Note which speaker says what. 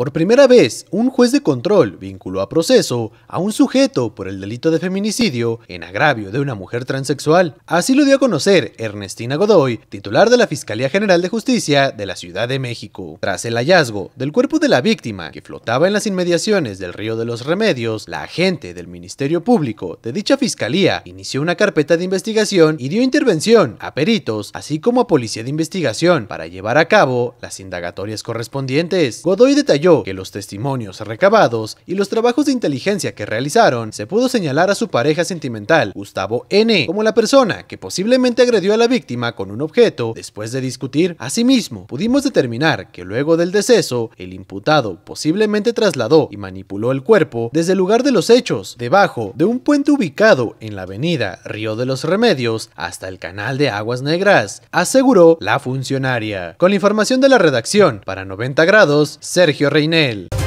Speaker 1: Por primera vez, un juez de control vinculó a proceso a un sujeto por el delito de feminicidio en agravio de una mujer transexual. Así lo dio a conocer Ernestina Godoy, titular de la Fiscalía General de Justicia de la Ciudad de México. Tras el hallazgo del cuerpo de la víctima que flotaba en las inmediaciones del río de los Remedios, la agente del Ministerio Público de dicha fiscalía inició una carpeta de investigación y dio intervención a peritos, así como a policía de investigación, para llevar a cabo las indagatorias correspondientes. Godoy detalló que los testimonios recabados y los trabajos de inteligencia que realizaron se pudo señalar a su pareja sentimental, Gustavo N., como la persona que posiblemente agredió a la víctima con un objeto después de discutir. Asimismo, pudimos determinar que luego del deceso, el imputado posiblemente trasladó y manipuló el cuerpo desde el lugar de los hechos, debajo de un puente ubicado en la avenida Río de los Remedios hasta el canal de Aguas Negras, aseguró la funcionaria. Con la información de la redacción, para 90 grados, Sergio Reyes él.